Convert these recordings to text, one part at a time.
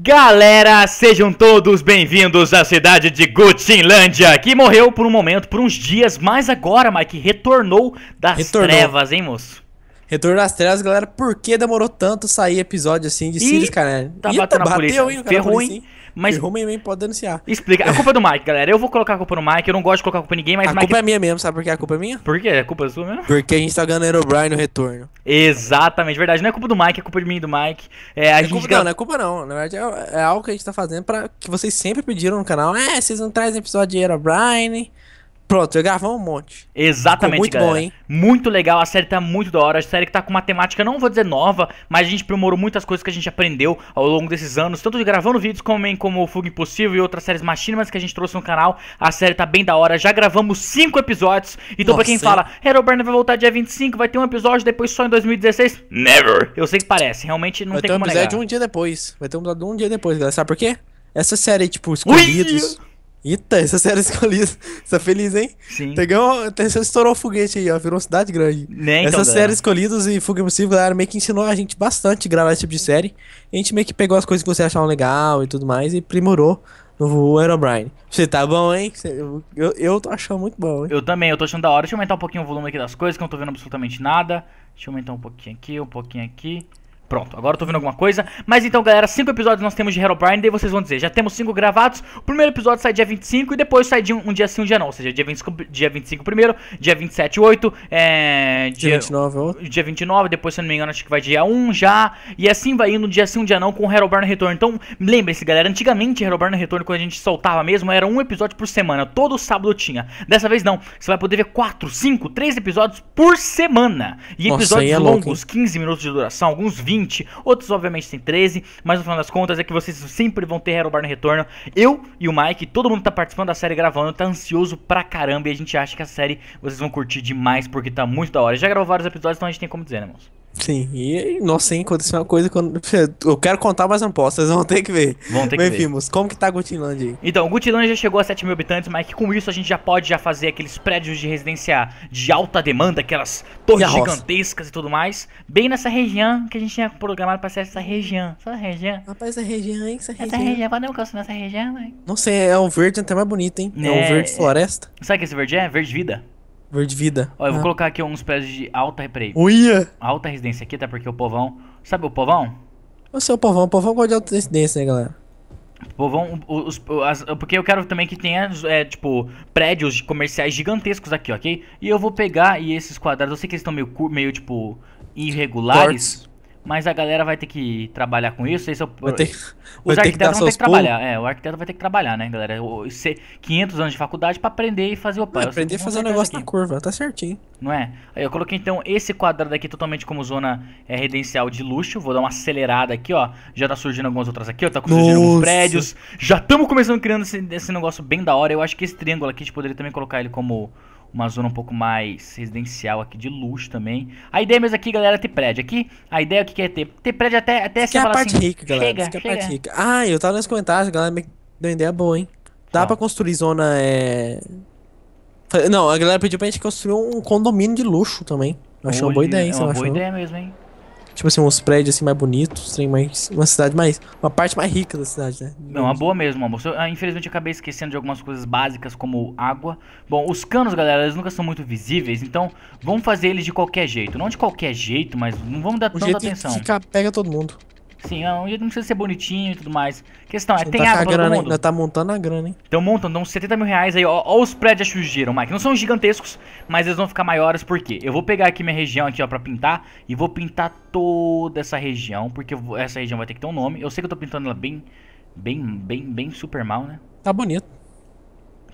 Galera, sejam todos bem-vindos à cidade de Gutinlândia, que morreu por um momento, por uns dias, mas agora, Mike, retornou das retornou. trevas, hein, moço? Retornou das trevas, galera, por que demorou tanto sair episódio assim de Sirius, cara? Tá batendo na bateu, polícia, hein, ferrou, hein? Mas. Errou meio pode denunciar. Explica. A culpa é do Mike, galera. Eu vou colocar a culpa no Mike, eu não gosto de colocar a culpa em ninguém, mas. A Mike... culpa é minha mesmo, sabe por que a culpa é minha? Por quê? A é culpa é sua mesmo? Porque a gente tá ganhando Brian no retorno. Exatamente, verdade. Não é culpa do Mike, é culpa de mim e do Mike. É, a é gente culpa, gra... Não, não é culpa não. Na verdade, é, é, algo que a gente tá fazendo pra. Que vocês sempre pediram no canal. É, vocês não trazem episódio de Brian. Pronto, eu gravamos um monte. Exatamente, muito galera. bom, hein? Muito legal, a série tá muito da hora. A série que tá com uma temática, não vou dizer nova, mas a gente aprimorou muitas coisas que a gente aprendeu ao longo desses anos, tanto de gravando vídeos como, em, como Fuga Impossível e outras séries machinmas que a gente trouxe no canal. A série tá bem da hora, já gravamos cinco episódios. Então, Nossa. pra quem fala, Hero Burner vai voltar dia 25, vai ter um episódio depois só em 2016, never! Eu sei que parece, realmente não vai tem como negar. Vai ter um episódio um dia depois. Vai ter um episódio um dia depois, galera. Sabe por quê? Essa série, tipo, escolhidos. Ui! Eita, essa série escolhida. Você tá feliz, hein? Sim. Pegou, você estourou o foguete aí, ó. Virou cidade grande. Nem né, então, Essas essa séries escolhidas e Fuga Impossível, galera, meio que ensinou a gente bastante a gravar esse tipo de série. A gente meio que pegou as coisas que você achava legal e tudo mais e primorou no Aerobrine. Você tá bom, hein? Eu, eu tô achando muito bom, hein? Eu também, eu tô achando da hora. Deixa eu aumentar um pouquinho o volume aqui das coisas, que eu não tô vendo absolutamente nada. Deixa eu aumentar um pouquinho aqui, um pouquinho aqui. Pronto, agora eu tô vendo alguma coisa. Mas então, galera, cinco episódios nós temos de Herobrine. Daí vocês vão dizer, já temos cinco gravados. O primeiro episódio sai dia 25 e depois sai de um, um dia sim, um dia não. Ou seja, dia 25, dia 25 primeiro, dia 27, 8. É, dia, dia 29, outro. Dia 29, depois, se eu não me engano, acho que vai dia 1 já. E assim vai indo, dia sim, um dia não, com Herobrine Retorno. Então, lembre-se, galera, antigamente Herobrine Retorno, quando a gente soltava mesmo, era um episódio por semana. Todo sábado tinha. Dessa vez não. Você vai poder ver quatro, cinco, três episódios por semana. E Nossa, episódios é longos, hein? 15 minutos de duração, alguns 20. 20, outros obviamente tem 13, mas no final das contas é que vocês sempre vão ter Herobar no Retorno. Eu e o Mike, todo mundo tá participando da série gravando, tá ansioso pra caramba e a gente acha que a série vocês vão curtir demais porque tá muito da hora. já gravou vários episódios, então a gente tem como dizer, né, moço? Sim, e nossa, hein, aconteceu uma coisa quando. Eu quero contar, mas não posso, vocês vão ter que ver. Vão ter que Bem, ver. como que tá Gutinlândia aí? Então, já chegou a 7 mil habitantes, mas que com isso a gente já pode já fazer aqueles prédios de residência de alta demanda, aquelas torres e gigantescas e tudo mais, bem nessa região que a gente tinha programado pra ser essa região. Essa região. Rapaz, essa região, hein? Essa região. Essa região, vai dar um calço nessa região, velho. Não sei, é um verde até mais bonito, hein? É, é um verde floresta. Sabe o que é esse verde é? Verde vida. Verde vida. Ó, eu vou ah. colocar aqui uns prédios de alta repre. Uia! Alta residência aqui, até porque o povão. Sabe o povão? Eu sei o povão, o povão gosta de alta residência, né, galera? O povão, os, as, porque eu quero também que tenha, é, tipo, prédios comerciais gigantescos aqui, ok? E eu vou pegar e esses quadrados, eu sei que eles estão meio, meio tipo, irregulares. Cortes mas a galera vai ter que trabalhar com isso. Esse é o, vai ter, os vão ter que trabalhar. É, o arquiteto vai ter que trabalhar, né, galera? 500 anos de faculdade para aprender e fazer o pai. Aprender a fazer o negócio aqui. na curva, tá certinho. Não é? Eu coloquei então esse quadrado aqui totalmente como zona é, residencial de luxo. Vou dar uma acelerada aqui, ó. Já tá surgindo algumas outras aqui, ó. Tá surgindo Nossa. alguns prédios. Já estamos começando criando esse, esse negócio bem da hora. Eu acho que esse triângulo aqui a gente poderia também colocar ele como uma zona um pouco mais residencial aqui de luxo também. A ideia mesmo aqui, galera, é ter prédio. Aqui, a ideia é o que, é ter? Ter prédio até até Isso que é a parte assim, rica, galera. Chega, chega. É a parte rica. Ah, eu tava nos comentários, galera me deu uma ideia boa, hein? Dá Só. pra construir zona. É... Não, a galera pediu pra gente construir um condomínio de luxo também. Eu achei uma boa ideia, hein? É uma boa achou? ideia mesmo, hein? tipo assim, uns prédios assim mais bonitos, tem mais, uma cidade mais. Uma parte mais rica da cidade, né? Não, uma boa mesmo, amor. Eu, ah, infelizmente acabei esquecendo de algumas coisas básicas como água. Bom, os canos, galera, eles nunca são muito visíveis, então vamos fazer eles de qualquer jeito. Não de qualquer jeito, mas não vamos dar o tanta jeito atenção. Que pega todo mundo. Sim, é não, não precisa ser bonitinho e tudo mais. A questão é, tem tá água grana, todo mundo? Ainda tá montando a grana, hein? Então montam, uns 70 mil reais aí, ó, ó os prédios que surgiram, Mike. Não são gigantescos, mas eles vão ficar maiores, por quê? Eu vou pegar aqui minha região aqui, ó, pra pintar, e vou pintar toda essa região, porque essa região vai ter que ter um nome. Eu sei que eu tô pintando ela bem, bem, bem, bem super mal, né? Tá bonito.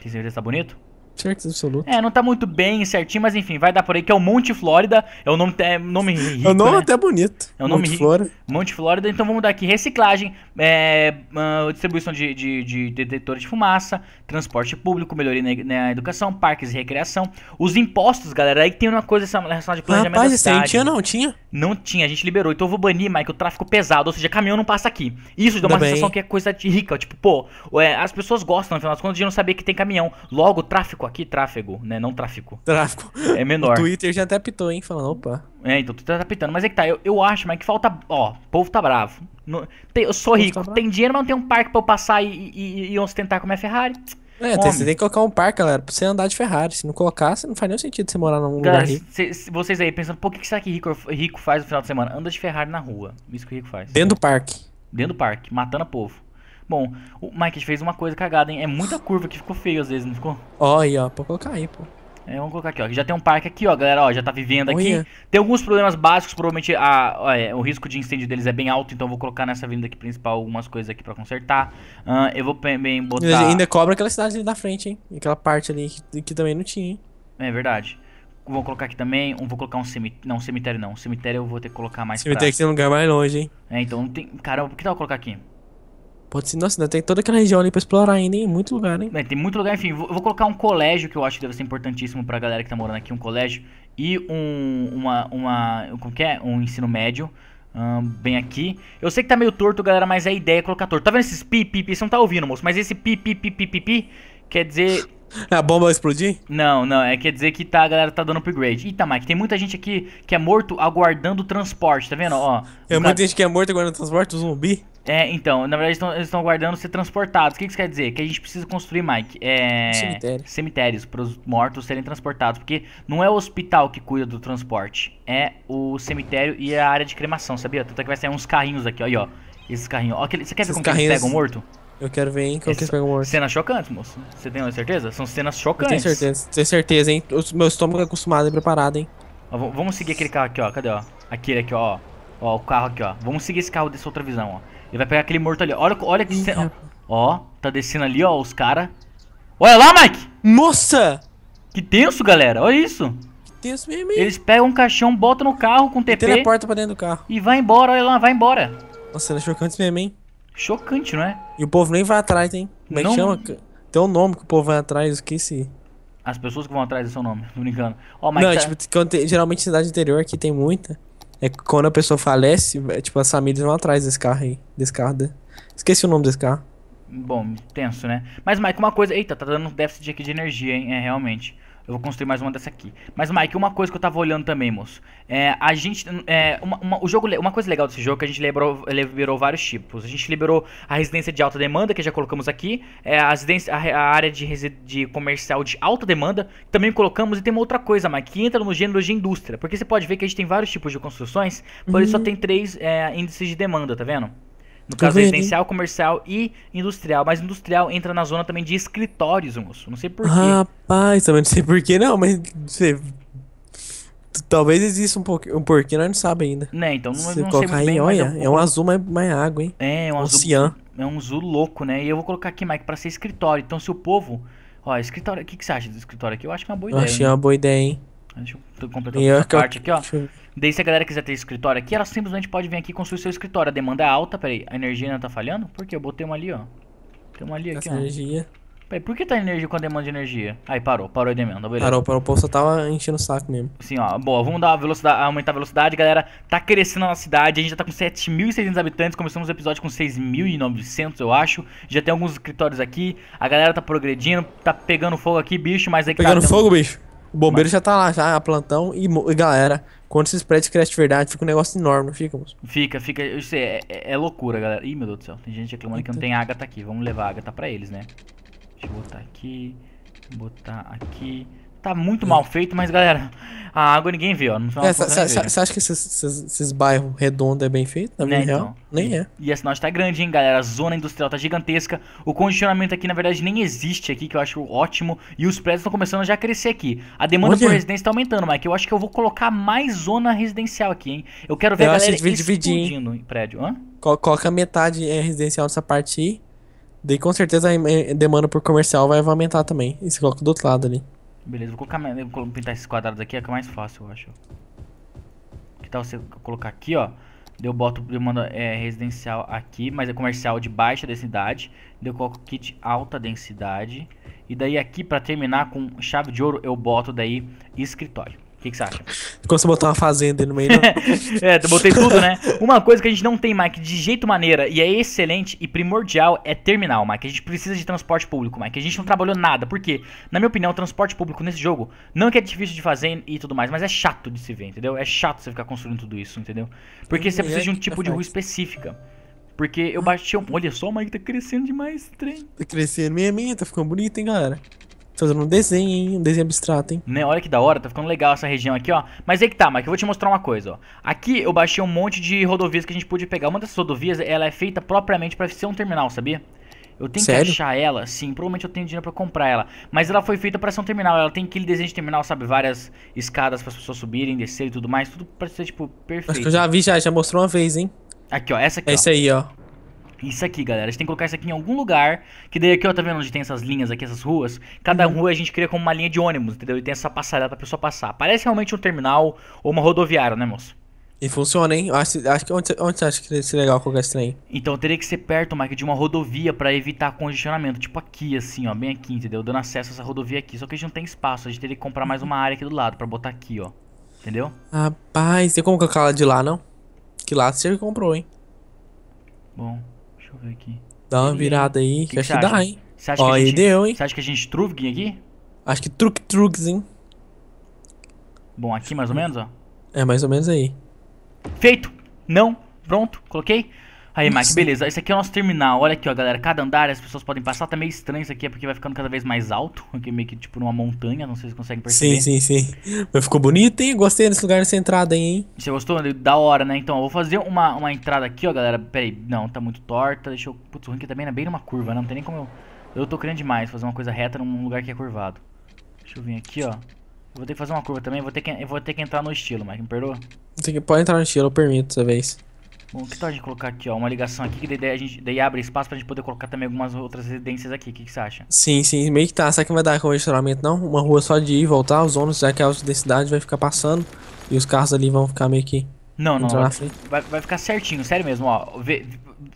Tem certeza que tá bonito? certeza absoluta. É, não tá muito bem certinho, mas enfim, vai dar por aí, que é o Monte Flórida. É o nome, é, nome rico. É o nome né? até bonito. É o nome Monte Flórida. Monte Flórida. Então vamos dar aqui reciclagem, é, uh, distribuição de, de, de de fumaça, transporte público, melhoria na, na, educação, parques e recreação. Os impostos, galera, aí tem uma coisa relacionada de planejamento Rapaz, da cidade. tinha não, tinha? Não tinha, a gente liberou. Então eu vou banir, Mike, o tráfico pesado, ou seja, caminhão não passa aqui. Isso dá uma Também. sensação que é coisa de rica. Tipo, pô, é, as pessoas gostam, no final das contas, de não saber que tem caminhão. Logo, o tráfico tráfico aqui, tráfego, né? Não tráfico. Tráfico. É menor. O Twitter já até apitou hein? Falando, opa. É, então o Twitter tá apitando Mas é que tá, eu, eu acho, mas é que falta. Ó, o povo tá bravo. No, tem, eu sou rico, tá tem dinheiro, mas não tem um parque pra eu passar e, e, e ostentar com a minha Ferrari. É, tem, você tem que colocar um parque, galera, pra você andar de Ferrari. Se não colocar, você não faz nenhum sentido você morar num lugar rico. Cê, vocês aí pensando, pô, o que, que será que rico, rico faz no final de semana? Anda de Ferrari na rua. Isso que o rico faz. Dentro do parque. Dentro do parque, matando povo. Bom, o Mike fez uma coisa cagada, hein? É muita curva que ficou feio às vezes, não ficou? Ó, aí, ó, pra colocar aí, pô. É, vamos colocar aqui, ó. Já tem um parque aqui, ó, galera, ó, já tá vivendo aqui. Tem alguns problemas básicos, provavelmente a, ó, é, o risco de incêndio deles é bem alto, então eu vou colocar nessa avenida aqui principal algumas coisas aqui pra consertar. Uh, eu vou também botar... ainda cobra aquela cidade ali da frente, hein? Aquela parte ali que, que também não tinha, hein? É verdade. Vou colocar aqui também, vou colocar um cemitério, não, cemitério não, cemitério eu vou ter que colocar mais Cemitério pra... que tem um lugar mais longe, hein? É, então não tem, caramba, por que tal eu colocar aqui? Pode ser, nossa, ainda tem toda aquela região ali pra explorar ainda, hein? Muito lugar, hein? tem muito lugar, enfim. Vou, vou, colocar um colégio que eu acho que deve ser importantíssimo pra galera que tá morando aqui, um colégio. E um. Uma. uma como que é? Um ensino médio. Um, bem aqui. Eu sei que tá meio torto, galera, mas é a ideia é colocar torto. Tá vendo esses pi, pi, pi? Você não tá ouvindo, moço, mas esse pi, pi, pi, pi, pi, quer dizer a bomba vai explodir? Não, não. É quer dizer que tá, a galera tá dando upgrade. Eita, Mike, tem muita gente aqui que é morto aguardando o transporte, tá vendo? Ó. É muita gente que é morto aguardando o transporte, o zumbi. É, então, na verdade eles estão aguardando ser transportados. O que isso quer dizer? Que a gente precisa construir, Mike, é... Cemitério. cemitérios para os mortos serem transportados. Porque não é o hospital que cuida do transporte, é o cemitério e a área de cremação, sabia? Tanto é que vai sair uns carrinhos aqui, ó, ó esses carrinhos. Ó, aquele... Você quer ver como carrinhos... eles pegam morto? Eu quero ver, hein, como eles pegam morto. Cenas chocantes, moço. Você tem certeza? São cenas chocantes. Tenho certeza, tenho certeza, hein. O meu estômago é acostumado e preparado, hein. Ó, vamos seguir aquele carro aqui, ó. Cadê, ó? Aquele aqui, ó. Ó, o carro aqui, ó. Vamos seguir esse carro dessa outra visão, ó. Ele vai pegar aquele morto ali. Olha, olha que... Ó, ó, tá descendo ali, ó, os caras. Olha lá, Mike! Nossa! Que tenso, galera. Olha isso. Que tenso mesmo, hein? Eles pegam um caixão, botam no carro com TP. E teleporta pra dentro do carro. E vai embora, olha lá, vai embora. Nossa, era é chocante mesmo, hein? Chocante, não é? E o povo nem vai atrás, hein? Como é que chama? Tem um nome que o povo vai atrás, esqueci. As pessoas que vão atrás do seu nome, não me engano Ó, Mike, não, tá... tipo, geralmente cidade interior aqui tem muita. É que quando a pessoa falece, é, tipo, as famílias vão atrás desse carro aí. Desse carro. De... Esqueci o nome desse carro. Bom, tenso, né? Mas, Mike, uma coisa. Eita, tá dando um déficit aqui de energia, hein? É, realmente. Eu vou construir mais uma dessa aqui. Mas, Mike, uma coisa que eu tava olhando também, moço. É, a gente. É, uma, uma, o jogo, uma coisa legal desse jogo é que a gente liberou, liberou vários tipos. A gente liberou a residência de alta demanda, que já colocamos aqui. É, a, residência, a, a área de, de comercial de alta demanda, que também colocamos. E tem uma outra coisa, Mike, que entra no gênero de indústria. Porque você pode ver que a gente tem vários tipos de construções, porém uhum. só tem três é, índices de demanda, tá vendo? No caso tá vendo, residencial, hein? comercial e industrial. Mas industrial entra na zona também de escritórios, moço. Não sei porquê. Rapaz, também não sei porquê não, mas você... Talvez exista um, po... um porquê, nós não sabemos ainda. Né, então não, Se não colocar sei aí, olha, é um, é um azul mais, mais água, hein? É, é um Ocean. É um azul louco, né? E eu vou colocar aqui, Mike, pra ser escritório. Então se o povo... Ó, escritório... O que, que você acha do escritório aqui? Eu acho que é uma boa eu ideia. Eu achei uma boa ideia, hein? Deixa eu completar e essa parte aqui, ó. Eu... Daí se a galera quiser ter escritório aqui, ela simplesmente pode vir aqui e construir seu escritório. A demanda é alta, peraí, a energia ainda tá falhando? Por quê? Eu botei uma ali, ó. Tem uma ali essa aqui, energia. ó. Peraí, por que tá energia com a demanda de energia? Aí parou, parou a demanda, beleza. Parou, parou, o povo só tava enchendo o saco mesmo. Sim, ó, boa, vamos dar velocidade, aumentar a velocidade, galera. Tá crescendo a nossa cidade, a gente já tá com 7.600 habitantes, começamos o episódio com 6.900, eu acho. Já tem alguns escritórios aqui, a galera tá progredindo, tá pegando fogo aqui, bicho, mas aí... É tá pegando cara, fogo, tem... bicho? O bombeiro Mas... já tá lá, já, plantão. E, e galera, quando esses prédios crescem de verdade, fica um negócio enorme, não fica, moço? Fica, fica. Eu sei, é, é, é loucura, galera. Ih, meu Deus do céu. Tem gente reclamando Eita. que não tem Agatha aqui. Vamos levar a Agatha pra eles, né? Deixa eu botar aqui. Botar aqui tá muito mal feito, mas galera, a água ninguém vê, ó. Você é, é acha que esses, esses bairros redondos é bem feito? Não, né, então. Nem é. E a cidade tá grande, hein, galera? A zona industrial tá gigantesca. O condicionamento aqui, na verdade, nem existe aqui, que eu acho ótimo. E os prédios estão começando a já crescer aqui. A demanda Onde? por é? residência tá aumentando, Mike. Eu acho que eu vou colocar mais zona residencial aqui, hein? Eu quero ver eu a galera explodindo em prédio. Hã? Coloca metade é, residencial nessa parte aí. Daí com certeza a demanda por comercial vai aumentar também. E você coloca do outro lado ali. Beleza, vou colocar vou pintar esses quadrados aqui, é que é mais fácil, eu acho. Que tal você colocar aqui, ó? Eu boto, eu mando é, residencial aqui, mas é comercial de baixa densidade. Eu coloco kit alta densidade. E daí aqui, para terminar com chave de ouro, eu boto daí escritório que, que você acha? Como você botou uma fazenda no meio. Não? é, eu botei tudo, né? Uma coisa que a gente não tem, Mike, de jeito maneira, e é excelente e primordial, é terminal, Mike. A gente precisa de transporte público, Mike. A gente não trabalhou nada, porque, na minha opinião, transporte público nesse jogo não é que é difícil de fazer e tudo mais, mas é chato de se ver, entendeu? É chato você ficar construindo tudo isso, entendeu? Porque você uhum, precisa é de um tipo de rua específica. Porque eu baixei um. Olha só, Mike, tá crescendo demais esse trem. Tá crescendo. Minha, minha, tá ficando bonito, hein, galera? fazendo um desenho, um desenho abstrato, hein? Né, olha que da hora, tá ficando legal essa região aqui, ó. Mas aí é que tá, Mike, eu vou te mostrar uma coisa, ó. Aqui eu baixei um monte de rodovias que a gente pôde pegar. Uma dessas rodovias, ela é feita propriamente para ser um terminal, sabia? Eu tenho Sério? que achar ela, sim, provavelmente eu tenho dinheiro para comprar ela. Mas ela foi feita para ser um terminal, ela tem aquele desenho de terminal, sabe? Várias escadas para as pessoas subirem, descerem e tudo mais, tudo pra ser, tipo, perfeito. Acho que eu já vi, já, já mostrou uma vez, hein? Aqui, ó, essa aqui. Essa aí, ó. Isso aqui, galera. A gente tem que colocar isso aqui em algum lugar. Que daí aqui, ó, tá vendo onde tem essas linhas aqui, essas ruas? Cada uhum. rua a gente cria como uma linha de ônibus, entendeu? E tem essa passarela pra pessoa passar. Parece realmente um terminal ou uma rodoviária, né, moço? E funciona, hein? Acho, acho que onde, onde você acha que seria legal colocar esse trem? Então teria que ser perto, Mike, de uma rodovia para evitar congestionamento. Tipo aqui, assim, ó, bem aqui, entendeu? Dando acesso a essa rodovia aqui. Só que a gente não tem espaço, a gente teria que comprar mais uhum. uma área aqui do lado para botar aqui, ó. Entendeu? Rapaz, tem como colocar ela de lá, não? Que lá você comprou, hein? Bom eu ver aqui. Dá uma virada aí, que, que, que acho que dá, hein? Ó, aí gente... deu, hein? Você acha que a gente truque aqui? Acho que truque truques, hein? Bom, aqui mais ou menos, ó. É, mais ou menos aí. Feito! Não, pronto, coloquei. Aí, Mike, beleza. Esse aqui é o nosso terminal. Olha aqui, ó, galera. Cada andar as pessoas podem passar. Tá meio estranho isso aqui, é porque vai ficando cada vez mais alto. Aqui meio que tipo numa montanha, não sei se conseguem perceber. Sim, sim, sim. Mas ficou bonito, hein? Gostei desse lugar, dessa entrada aí, hein? Você gostou? Da hora, né? Então, eu vou fazer uma, uma entrada aqui, ó, galera. Pera aí. Não, tá muito torta. Deixa eu... Putz, o ranking também é bem numa curva, né? Não tem nem como eu... Eu tô querendo demais fazer uma coisa reta num lugar que é curvado. Deixa eu vir aqui, ó. Vou ter que fazer uma curva também. Vou ter que, eu vou ter que entrar no estilo, Mike. Me perdoa? Você pode entrar no estilo, eu permito dessa vez. Bom, que tal tá a gente colocar aqui, ó, uma ligação aqui, que daí, a gente, daí abre espaço pra gente poder colocar também algumas outras residências aqui, o que, que você acha? Sim, sim, meio que tá, será que não vai dar congestionamento não? Uma rua só de ir e voltar, os ônibus que a densidade vai ficar passando, e os carros ali vão ficar meio que... Não, não, vai, vai, ficar certinho, sério mesmo, ó, vê,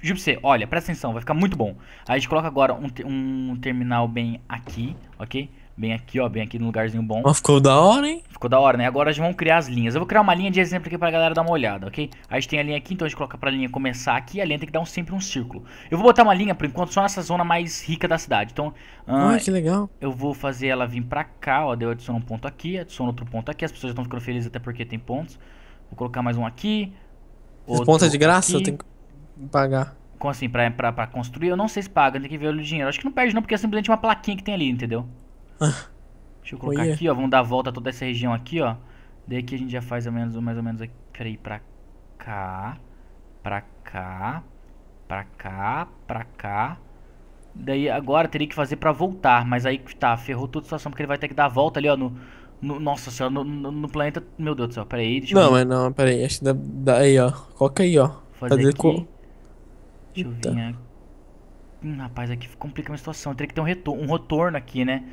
você, olha, presta atenção, vai ficar muito bom. A gente coloca agora um, um terminal bem aqui, ok? Bem aqui, ó, bem aqui num lugarzinho bom. Oh, ficou da hora, hein? Ficou da hora, né? Agora já vamos criar as linhas. Eu vou criar uma linha de exemplo aqui pra galera dar uma olhada, ok? A gente tem a linha aqui, então a gente coloca pra linha começar aqui. A linha tem que dar um, sempre um círculo. Eu vou botar uma linha, por enquanto, só nessa zona mais rica da cidade. Então, ah, que legal. Eu vou fazer ela vir pra cá, ó. Eu adiciono um ponto aqui, adiciono outro ponto aqui. As pessoas já estão ficando felizes até porque tem pontos. Vou colocar mais um aqui. Esse ponto é de graça? Aqui. Eu tenho que pagar. Como assim? Pra, pra, pra construir? Eu não sei se paga, tem que ver o dinheiro. Acho que não perde não, porque é simplesmente uma plaquinha que tem ali, entendeu? Ah. Deixa eu colocar aqui, ó. Vamos dar a volta toda essa região aqui, ó. Daqui a gente já faz mais ou menos, mais ou menos aqui. Peraí, pra cá. Pra cá. Pra cá. Pra cá. Daí agora teria que fazer pra voltar. Mas aí tá, ferrou toda a situação. Porque ele vai ter que dar a volta ali, ó. No, no nossa senhora, no, no, no, planeta. Meu Deus do céu, peraí. Deixa não, mas não, peraí. Acho que dá, aí, ó. Coloca aí, ó. Fazer, fazer aqui. Co... Deixa eu vir aqui. Hum, rapaz, aqui complica a minha situação. Teria que ter um, retor um retorno aqui, né?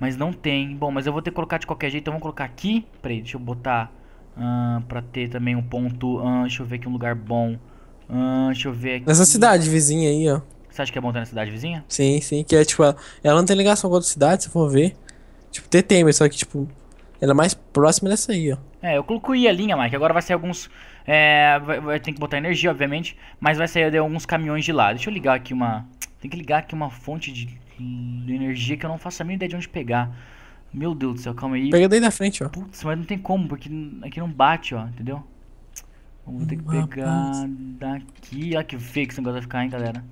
Mas não tem. Bom, mas eu vou ter que colocar de qualquer jeito. Então vamos colocar aqui. Peraí, deixa eu botar uh, pra ter também um ponto. Uh, deixa eu ver aqui um lugar bom. Uh, deixa eu ver aqui. Nessa cidade vizinha aí, ó. Você acha que é bom estar na cidade vizinha? Sim, sim. Que é tipo, ela, ela não tem ligação com outra cidade, se for ver. Tipo, tem Temer, só que tipo, ela é mais próxima dessa aí, ó. É, eu coloquei a linha, Mike. Agora vai sair alguns. É, vai, vai ter que botar energia, obviamente. Mas vai sair alguns caminhões de lá. Deixa eu ligar aqui uma. Tem que ligar aqui uma fonte de energia que eu não faço a mínima ideia de onde pegar. Meu Deus do céu, calma aí. Pega daí na frente, ó. Putz, mas não tem como, porque aqui não bate, ó, entendeu? Vamos ter que pegar daqui. Olha que feio que esse negócio vai ficar, hein, galera.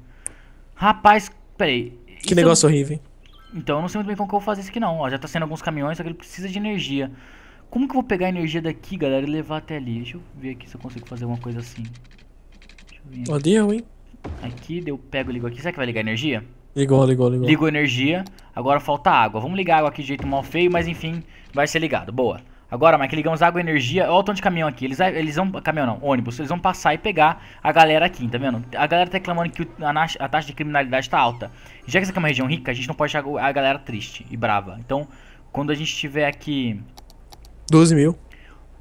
Rapaz, peraí. Que negócio eu... horrível, hein? Então, eu não sei muito bem como que eu vou fazer isso aqui, não. Ó, já tá saindo alguns caminhões, só que ele precisa de energia. Como que eu vou pegar a energia daqui, galera, e levar até ali? Deixa eu ver aqui se eu consigo fazer alguma coisa assim. Deixa eu ver. Deu, hein? Aqui, deu, pego, ligo aqui. Será que vai ligar energia? Ligou, ligou, ligou. Ligou energia. Agora falta água. Vamos ligar a água aqui de jeito mal feio, mas enfim, vai ser ligado. Boa. Agora, Mike, ligamos água e energia. Olha o tanto de caminhão aqui. Eles, eles vão. Caminhão não, ônibus. Eles vão passar e pegar a galera aqui, tá vendo? A galera tá reclamando que a, taxa de criminalidade tá alta. Já que essa aqui é uma região rica, a gente não pode deixar a galera triste e brava. Então, quando a gente tiver aqui. 12 mil.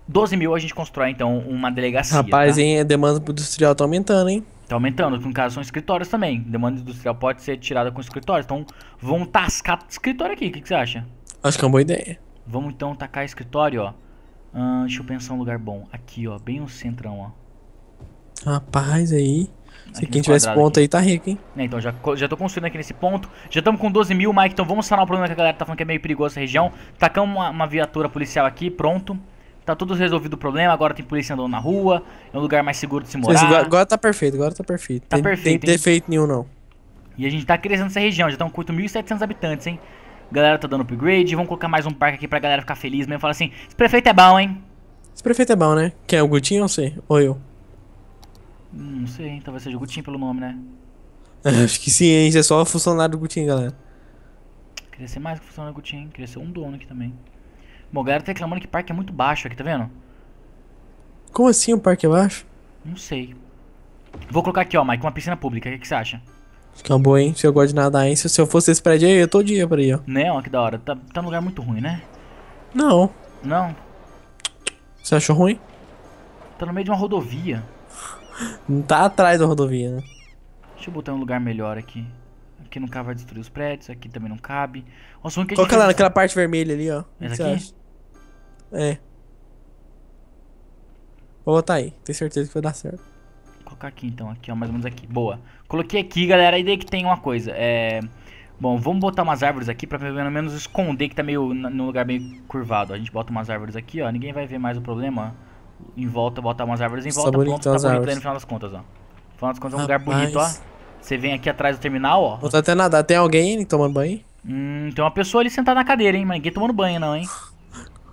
12 mil a gente constrói, então, uma delegacia. Rapaz, tá? hein? A demanda industrial tá aumentando, hein? Tá aumentando. No caso, são escritórios também. Demanda industrial pode ser tirada com escritórios. Então, vão tascar escritório aqui. O que, que, você acha? Acho que é uma boa ideia. Vamos então tacar escritório, ó. deixa eu pensar um lugar bom. Aqui, ó. Bem no centrão, ó. Rapaz, aí. Se quem tivesse ponto aqui. aí tá rico, hein? É, então, já, já tô construindo aqui nesse ponto. Já estamos com 12 mil, Mike. Então vamos sanar o problema que a galera tá falando que é meio perigoso essa região. Tacamos uma, uma viatura policial aqui, pronto. Tá tudo resolvido o problema, agora tem polícia andando na rua, é um lugar mais seguro de se morar. agora tá perfeito, agora tá perfeito. Tá tem, perfeito. Tem defeito nenhum, não. E a gente tá crescendo essa região, já estão com 8.700 habitantes, hein? Galera tá dando upgrade, vamos colocar mais um parque aqui pra galera ficar feliz mesmo. Falar assim, esse prefeito é bom, hein? Esse prefeito é bom, né? Quer é, o Gutinho ou sei? Ou eu? Hum, não sei, talvez seja o Gutinho pelo nome, né? Acho que sim, hein? Você é só funcionário do Gutinho, galera. Queria ser mais que funcionário do Gutinho, queria ser um dono aqui também. Bom, a galera tá reclamando que o parque é muito baixo aqui, tá vendo? Como assim o parque é baixo? Não sei. Vou colocar aqui, ó, Mike, uma piscina pública. O que, você acha? Fica bom, hein? Se eu gosto de nadar, hein? Se eu fosse esse prédio aí, eu ia todo dia pra ir. ó. Né? Ó, que da hora. Tá, tá num lugar muito ruim, né? Não. Não? Você achou ruim? Tá no meio de uma rodovia. Não tá atrás da rodovia, né? Deixa eu botar um lugar melhor aqui. Aqui nunca vai destruir os prédios, aqui também não cabe. Nossa, o é que Qual que é lá, naquela parte vermelha ali, ó? Essa aqui? É. Vou botar aí, tenho certeza que vai dar certo. Vou colocar aqui então, aqui ó, mais ou menos aqui. Boa. Coloquei aqui, galera, Ideia daí é que tem uma coisa. É... Bom, vamos botar umas árvores aqui pra pelo menos esconder que tá meio num lugar meio curvado. A gente bota umas árvores aqui, ó. Ninguém vai ver mais o problema, Em volta, botar umas árvores em volta, pronto, tá bonito aí no final das contas, ó. No final das contas é um Rapaz. lugar bonito, ó. Você vem aqui atrás do terminal, ó. Não até tá nadar. Tem alguém tomando banho? Hum, tem uma pessoa ali sentada na cadeira, hein? Mas ninguém tomando banho não, hein?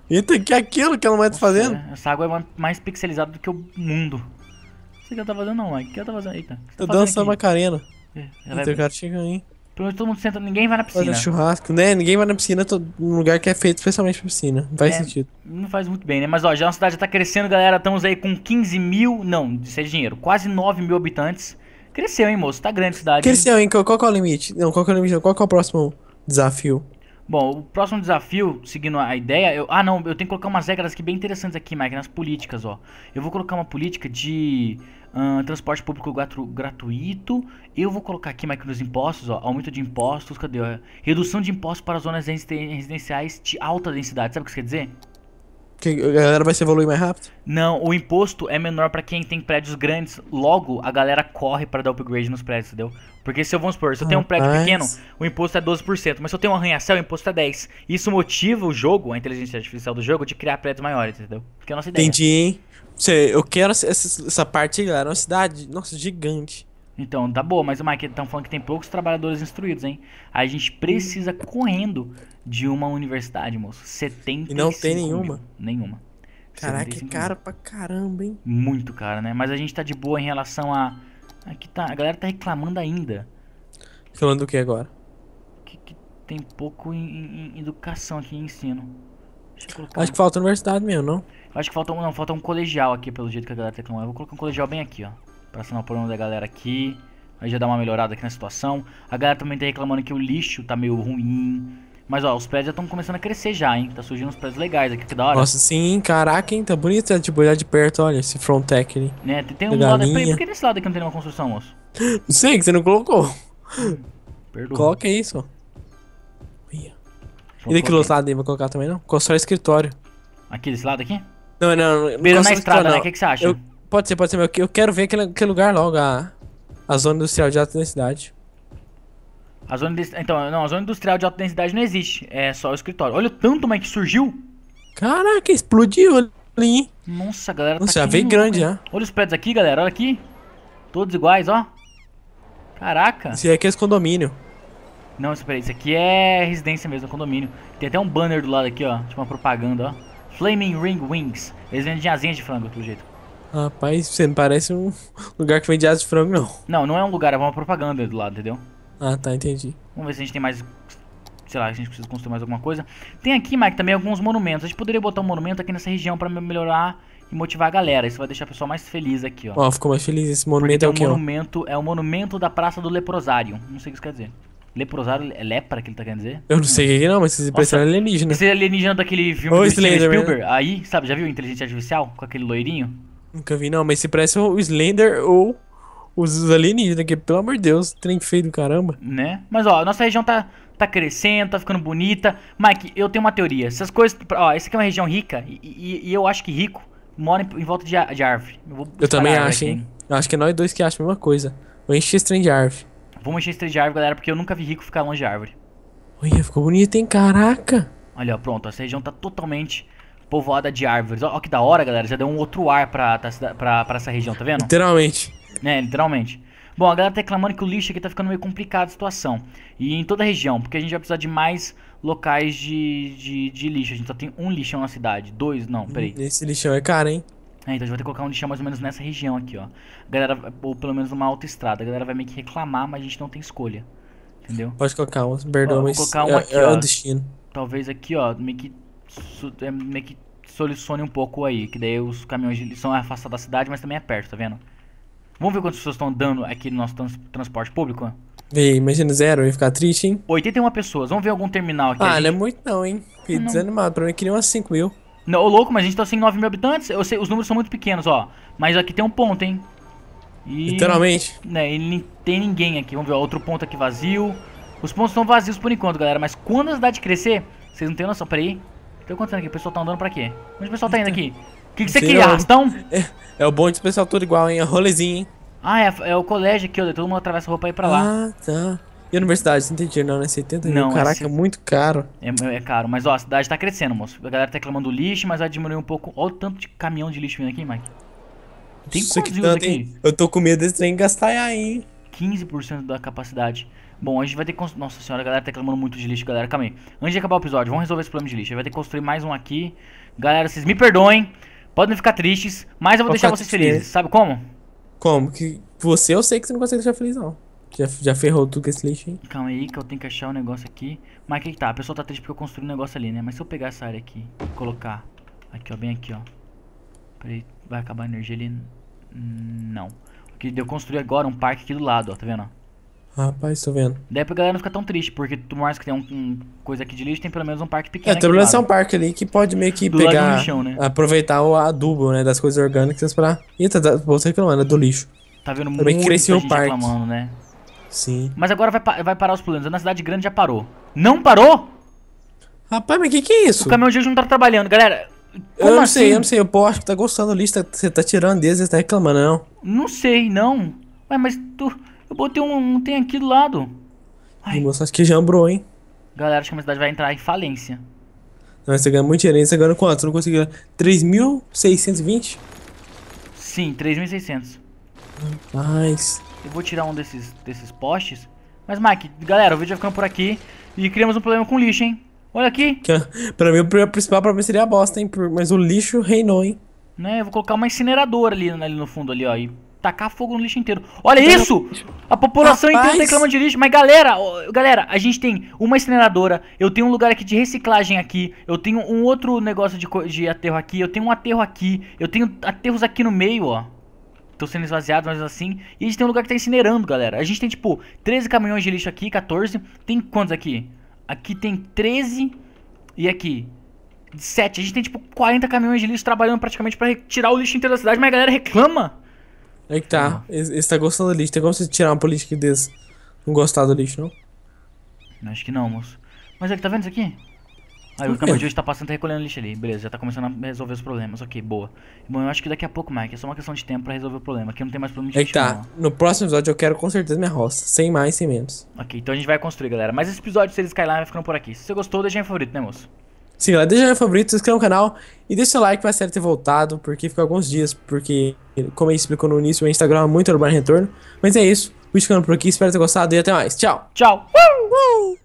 Então, que é aquilo que ela vai tá fazendo? Essa água é mais pixelizada do que o mundo. Não sei o que ela tá fazendo, não, Mike. O que ela tá fazendo? Eita. Tá, tá dançando Macarena. É, ela Eita, é hein? Pelo menos todo mundo senta, ninguém vai na piscina. Faz churrasco, né? Ninguém vai na piscina, todo um lugar que é feito especialmente pra piscina. Faz é, sentido. Não faz muito bem, né? Mas ó, já é a cidade já tá crescendo, galera. Estamos aí com 15 mil, não, isso é dinheiro, quase 9 mil habitantes. Cresceu, hein, moço? Tá grande a cidade. Cresceu, hein? Qual, qual é o limite? Não, qual é o limite? Qual é o próximo desafio? Bom, o próximo desafio, seguindo a ideia, eu, ah não, eu tenho que colocar umas regras aqui bem interessantes aqui, Mike, nas políticas, ó. Eu vou colocar uma política de uh, transporte público gratu, gratuito, eu vou colocar aqui, Mike, nos impostos, ó, aumento de impostos, cadê? Ó? Redução de impostos para zonas residenciais de alta densidade, sabe o que isso quer dizer? Que a galera vai se evoluir mais rápido? Não, o imposto é menor para quem tem prédios grandes. Logo, a galera corre para dar upgrade nos prédios, entendeu? Porque se eu, vamos supor, se eu tenho um prédio pequeno, o imposto é 12%. Mas se eu tenho um arranha-céu, o imposto é 10%. Isso motiva o jogo, a inteligência artificial do jogo, de criar prédios maiores, entendeu? Porque é a nossa ideia. Entendi, hein? Você, eu quero essa, parte parte, galera. É uma cidade, nossa, gigante. Então, tá boa, mas o Mike, estão falando que tem poucos trabalhadores instruídos, hein? A gente precisa correndo de uma universidade, moço. 70 E não tem nenhuma. Mil. Nenhuma. Caraca, é cara pra caramba, hein? Muito cara, né? Mas a gente tá de boa em relação a. Aqui tá. A galera tá reclamando ainda. Reclamando do que agora? Que, que tem pouco em, em, educação aqui, em ensino. Colocar... Acho que falta universidade mesmo, não? Acho que falta um, não, falta um colegial aqui, pelo jeito que a galera tá reclamando. Eu vou colocar um colegial bem aqui, ó. Pra sanar o problema da galera aqui. Aí já dá uma melhorada aqui na situação. A galera também tá reclamando que o lixo tá meio ruim. Mas ó, os prédios já estão começando a crescer já, hein? Tá surgindo uns prédios legais aqui, que da hora. Nossa, sim, caraca, hein? Tá bonito né? tipo, olhar de perto, olha, esse tech ali. Né, tem um lado. Peraí, por que desse lado aqui não tem nenhuma construção, moço? Não sei, que você não colocou. Perdoa. Coloca isso. E daquele outro lado aí, vai colocar também não? Constrói escritório. Aqui desse lado aqui? Não, não, não. Beira na estrada, né? não. né? O que, que você acha? Eu... Pode ser, pode ser, mas eu quero ver aquele, aquele lugar logo, a, a zona industrial de alta densidade. A zona de, então, não, a zona industrial de alta densidade não existe, é só o escritório. Olha o tanto, mas que surgiu. Caraca, explodiu ali, hein? Nossa, galera, tá Nossa, tá já veio grande, né? Olha os prédios aqui, galera, olha aqui. Todos iguais, ó. Caraca. Esse aqui é esse condomínio. Não, espera isso aqui é residência mesmo, é condomínio. Tem até um banner do lado aqui, ó, tipo uma propaganda, ó. Flaming Ring Wings. Eles vendem asinhas de frango, do jeito. Rapaz, você não parece um lugar que vende asas de frango, não. Não, não é um lugar, é uma propaganda do lado, entendeu? Ah, tá, entendi. Vamos ver se a gente tem mais... Sei lá, a gente precisa construir mais alguma coisa. Tem aqui, Mike, também alguns monumentos. A gente poderia botar um monumento aqui nessa região pra melhorar e motivar a galera. Isso vai deixar a pessoa mais feliz aqui, ó. Ó, ficou mais feliz. Esse monumento é o um que, monumento, ó? É o monumento da Praça do Leprosário. Não sei o que isso quer dizer. Leprosário é lepra que ele tá querendo dizer? Eu não hum. sei o que é, não, mas vocês impressão é alienígena. Esse alienígena daquele filme oh, do Steven Spielberg, né? aí, sabe, já viu Inteligência Artificial? Com aquele loirinho? Nunca vi, não, mas se parece o Slender ou os alienígenas, né, que pelo amor de Deus, trem feio do caramba. Né? Mas ó, a nossa região tá, tá crescendo, tá ficando bonita. Mike, eu tenho uma teoria. Essas coisas. Ó, essa aqui é uma região rica e, e, e eu acho que rico mora em, em volta de, de árvore. Eu, eu também acho, né, hein? Eu acho que é nós dois que achamos a mesma coisa. Vou encher esse trem de árvore. Vamos encher esse trem de árvore, galera, porque eu nunca vi rico ficar longe de árvore. Olha, ficou bonito, hein? Caraca! Olha, pronto, essa região tá totalmente povoada de árvores. Ó, ó que da hora, galera. Já deu um outro ar pra, pra, pra essa região, tá vendo? Literalmente. É, literalmente. Bom, a galera tá reclamando que o lixo aqui tá ficando meio complicado a situação. E em toda a região, porque a gente vai precisar de mais locais de, de, de lixo. A gente só tem um lixão na cidade. Dois, não, peraí. Esse lixão é caro, hein? É, então a gente vai ter que colocar um lixão mais ou menos nessa região aqui, ó. A galera, ou pelo menos uma autoestrada. A galera vai meio que reclamar, mas a gente não tem escolha. Entendeu? Pode colocar um, perdão, ó, mas colocar é, um aqui, é, é, o destino. Talvez aqui, ó, meio que é, meio que solucione um pouco aí, que daí os caminhões são afastados da cidade, mas também é perto, tá vendo? Vamos ver quantas pessoas estão andando aqui no nosso trans transporte público? Ei, imagina zero, eu ia ficar triste, hein? 81 pessoas, vamos ver algum terminal aqui. Ah, gente... não é muito não, hein? Fiquei não. desanimado, pra mim queria umas 5 mil. Não, ô louco, mas a gente tá sem 9 mil habitantes, eu sei, os números são muito pequenos, ó. Mas aqui tem um ponto, hein? E, Literalmente. Né, e não tem ninguém aqui, vamos ver, ó, outro ponto aqui vazio. Os pontos estão vazios por enquanto, galera, mas quando a cidade crescer, vocês não têm noção, peraí. O que tá acontecendo aqui? O pessoal tá andando pra quê? Onde o pessoal tá indo aqui? O que, você quer? Arrastão? É, é o bonde de pessoal tudo igual, hein? É rolezinho, hein? Ah, é, é o colégio aqui, ó. Todo mundo atravessa a roupa aí pra lá. Ah, tá. E universidade, você não tem dinheiro não, né? 70 mil, caraca, é muito caro. É, é, caro, mas ó, a cidade tá crescendo, moço. A galera tá reclamando do lixo, mas vai diminuir um pouco. Olha o tanto de caminhão de lixo vindo aqui, Mike. Tem Isso aqui, tanto, Hein? Eu tô com medo desse trem gastar aí, hein? 15% da capacidade. Bom, a gente vai ter que construir... Nossa senhora, a galera tá reclamando muito de lixo, galera. Calma aí. Antes de acabar o episódio, vamos resolver esse problema de lixo. A gente vai ter que construir mais um aqui. Galera, vocês me perdoem. Podem ficar tristes, mas eu vou, deixar vocês felizes. Sabe como? Como? Que você eu sei que você não consegue deixar feliz, não. Já, já ferrou tudo com esse lixo hein? Calma aí que eu tenho que achar o um negócio aqui. Mas que, que tá? A pessoa tá triste porque eu construí um negócio ali, né? Mas se eu pegar essa área aqui e colocar aqui, ó, bem aqui, ó. Peraí, vai acabar a energia ali? Não. Aqui, eu construí agora um parque aqui do lado, ó, tá vendo? Rapaz, tô vendo. Daí é pra galera não ficar tão triste, porque tu mais que tem um, um, coisa aqui de lixo, tem pelo menos um parque pequeno. É, tem pelo menos é um parque ali que pode meio que do pegar. Lixão, né? Aproveitar o adubo, né? Das coisas orgânicas pra. Eita, tá, tá você reclamando, é do lixo. Tá vendo muito lixo o parque. reclamando, né? Sim. Mas agora vai, vai parar os problemas. É na cidade grande já parou. Não parou? Rapaz, mas o que, que é isso? O caminhão de não tá trabalhando, galera. Como eu não assim? sei, eu não sei. Eu acho que tá gostando do lixo, tá, você tá tirando deles, você tá reclamando, não. Não sei, não. Ué, mas tu. Eu botei um, um tem aqui do lado. Ai. Nossa, acho que jambrou, hein? Galera, acho que a minha cidade vai entrar em falência. Não, você ganha muita herança. Você ganha quanto? Você não conseguiu 3.620? Sim, 3.600. Rapaz. Eu vou tirar um desses, desses postes. Mas, Mike, galera, o vídeo vai ficando por aqui. E criamos um problema com lixo, hein? Olha aqui. É, pra mim, o principal mim seria a bosta, hein? Mas o lixo reinou, hein? Né, eu vou colocar uma incineradora ali, ali no fundo, ali, ó. E tacar fogo no lixo inteiro. Olha isso! A população Rapaz. inteira reclama de lixo. Mas galera, galera, a gente tem uma incineradora, eu tenho um lugar aqui de reciclagem aqui, eu tenho um outro negócio de, de aterro aqui, eu tenho um aterro aqui, eu tenho aterros aqui no meio, ó. Tô sendo esvaziado, mas assim. E a gente tem um lugar que tá incinerando, galera. A gente tem, tipo, 13 caminhões de lixo aqui, 14. Tem quantos aqui? Aqui tem 13 e aqui 7. A gente tem, tipo, 40 caminhões de lixo trabalhando praticamente pra tirar o lixo inteiro da cidade, mas a galera reclama aí é que tá. Não. Ah. tá gostando do lixo. Tem como você tirar uma política desse? Não gostar do lixo, não? Acho que não, moço. Mas é que tá vendo isso aqui? Aí o caminhão de tá passando e tá recolhendo lixo ali. Beleza, já tá começando a resolver os problemas. Ok, boa. Bom, eu acho que daqui a pouco, Mike, é só uma questão de tempo pra resolver o problema. Aqui não tem mais problema de É que tá. Não. No próximo episódio eu quero com certeza minha roça. Sem mais, sem menos. Ok, então a gente vai construir, galera. Mas esse episódio, se eles caem lá, vai ficando por aqui. Se você gostou, deixa em favorito, né, moço? Siga lá, deixa o favorito, se inscreva no canal e deixa o like pra série ter voltado, porque ficou alguns dias, porque, como gente explicou no início, o Instagram é muito urbano retorno. Mas é isso, o vídeo ficando por aqui, espero ter gostado e até mais. Tchau! Tchau! Uh, uh.